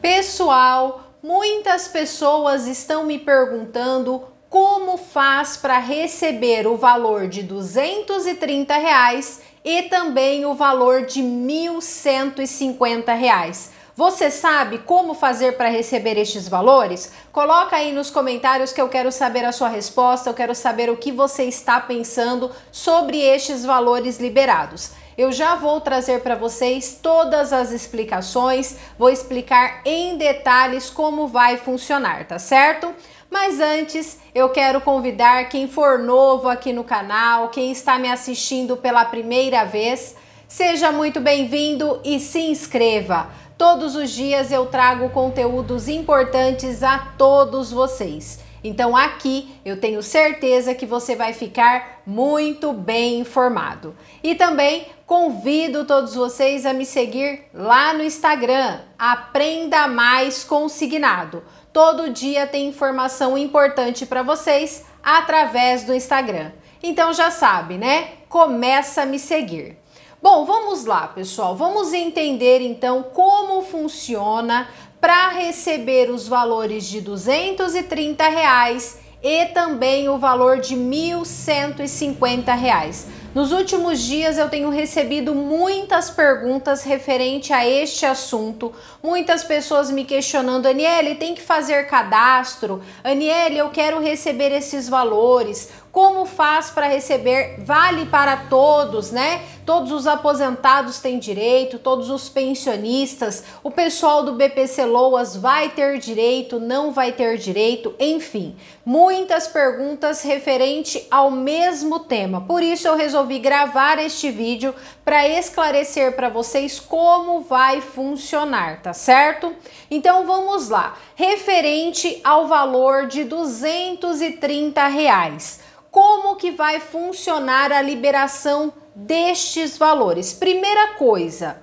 Pessoal, muitas pessoas estão me perguntando como faz para receber o valor de 230 reais e também o valor de 1.150 reais. Você sabe como fazer para receber estes valores? Coloca aí nos comentários que eu quero saber a sua resposta, eu quero saber o que você está pensando sobre estes valores liberados. Eu já vou trazer para vocês todas as explicações, vou explicar em detalhes como vai funcionar, tá certo? Mas antes, eu quero convidar quem for novo aqui no canal, quem está me assistindo pela primeira vez, seja muito bem-vindo e se inscreva. Todos os dias eu trago conteúdos importantes a todos vocês. Então aqui eu tenho certeza que você vai ficar muito bem informado. E também convido todos vocês a me seguir lá no Instagram, Aprenda Mais Consignado. Todo dia tem informação importante para vocês através do Instagram. Então já sabe, né? Começa a me seguir. Bom, vamos lá, pessoal. Vamos entender então como funciona para receber os valores de R$ 230 reais e também o valor de R$ 1.150. Reais. Nos últimos dias eu tenho recebido muitas perguntas referente a este assunto. Muitas pessoas me questionando, Aniele, tem que fazer cadastro? Aniele, eu quero receber esses valores. Como faz para receber? Vale para todos, né? todos os aposentados têm direito, todos os pensionistas, o pessoal do BPC Loas vai ter direito, não vai ter direito, enfim, muitas perguntas referente ao mesmo tema. Por isso eu resolvi gravar este vídeo para esclarecer para vocês como vai funcionar, tá certo? Então vamos lá. Referente ao valor de 230 reais, como que vai funcionar a liberação destes valores. Primeira coisa,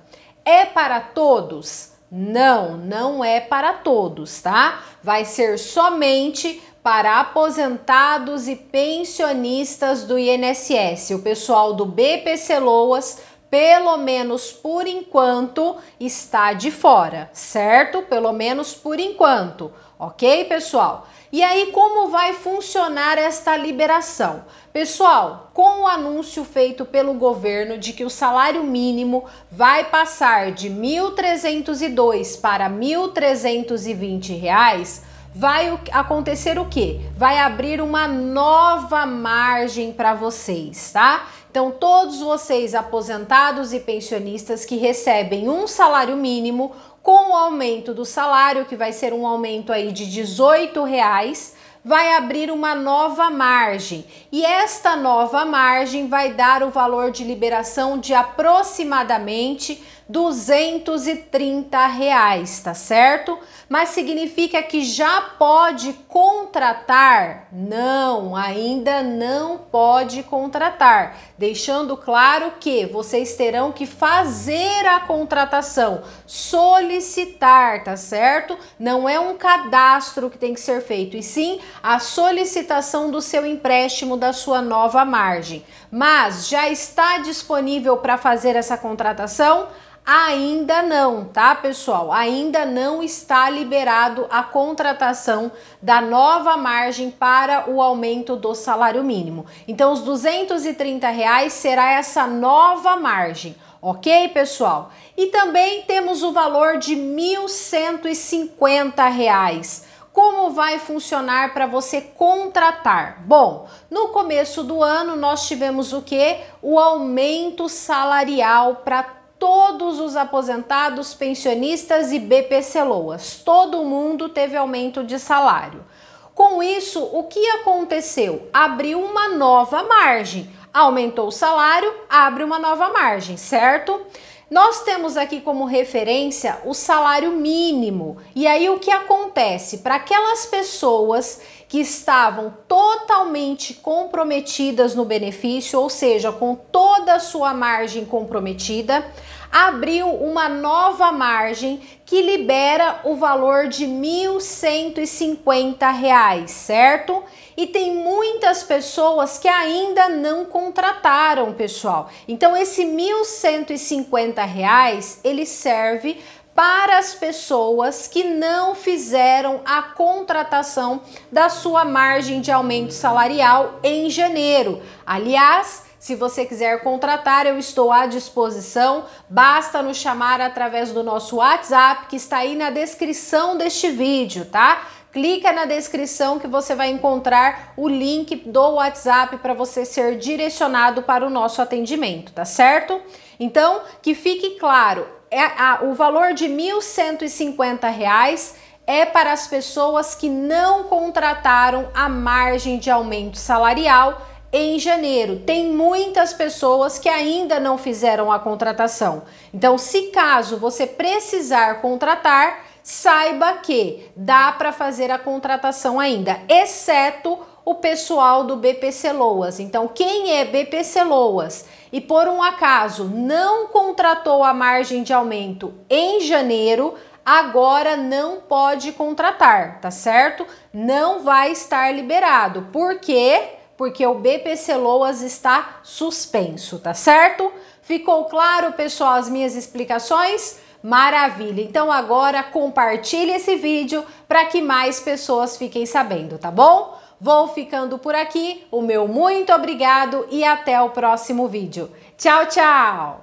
é para todos? Não, não é para todos, tá? Vai ser somente para aposentados e pensionistas do INSS. O pessoal do BPC Loas pelo menos por enquanto, está de fora, certo? Pelo menos por enquanto, ok, pessoal? E aí, como vai funcionar esta liberação? Pessoal, com o anúncio feito pelo governo de que o salário mínimo vai passar de R$ 1.302 para R$ 1.320, reais, vai acontecer o que? Vai abrir uma nova margem para vocês, tá? Então, todos vocês aposentados e pensionistas que recebem um salário mínimo com o aumento do salário, que vai ser um aumento aí de 18 reais, vai abrir uma nova margem e esta nova margem vai dar o valor de liberação de aproximadamente 230 reais, tá certo? Mas significa que já pode contratar? Não, ainda não pode contratar. Deixando claro que vocês terão que fazer a contratação, solicitar, tá certo? Não é um cadastro que tem que ser feito, e sim a solicitação do seu empréstimo da sua nova margem. Mas já está disponível para fazer essa contratação? Ainda não, tá, pessoal? Ainda não está liberado a contratação da nova margem para o aumento do salário mínimo. Então, os 230 reais será essa nova margem, ok, pessoal? E também temos o valor de 1.150 reais. Como vai funcionar para você contratar? Bom, no começo do ano nós tivemos o que? O aumento salarial para todos os aposentados, pensionistas e BPCLOAs. Todo mundo teve aumento de salário. Com isso, o que aconteceu? Abriu uma nova margem. Aumentou o salário, abre uma nova margem, certo? Nós temos aqui como referência o salário mínimo. E aí o que acontece? Para aquelas pessoas que estavam totalmente comprometidas no benefício, ou seja, com toda a sua margem comprometida, abriu uma nova margem que libera o valor de R$ 1.150, reais, certo? E tem muitas pessoas que ainda não contrataram, pessoal. Então esse R$ 1.150, reais, ele serve para as pessoas que não fizeram a contratação da sua margem de aumento salarial em janeiro. Aliás, se você quiser contratar, eu estou à disposição. Basta nos chamar através do nosso WhatsApp, que está aí na descrição deste vídeo, tá? Clica na descrição que você vai encontrar o link do WhatsApp para você ser direcionado para o nosso atendimento, tá certo? Então, que fique claro, é a, o valor de R$ 1.150 reais é para as pessoas que não contrataram a margem de aumento salarial em janeiro. Tem muitas pessoas que ainda não fizeram a contratação. Então, se caso você precisar contratar, saiba que dá para fazer a contratação ainda, exceto o pessoal do BPC Loas. Então, quem é BPC Loas e por um acaso não contratou a margem de aumento em janeiro, agora não pode contratar, tá certo? Não vai estar liberado, porque porque o BPC Loas está suspenso, tá certo? Ficou claro, pessoal, as minhas explicações? Maravilha! Então agora compartilhe esse vídeo para que mais pessoas fiquem sabendo, tá bom? Vou ficando por aqui, o meu muito obrigado e até o próximo vídeo. Tchau, tchau!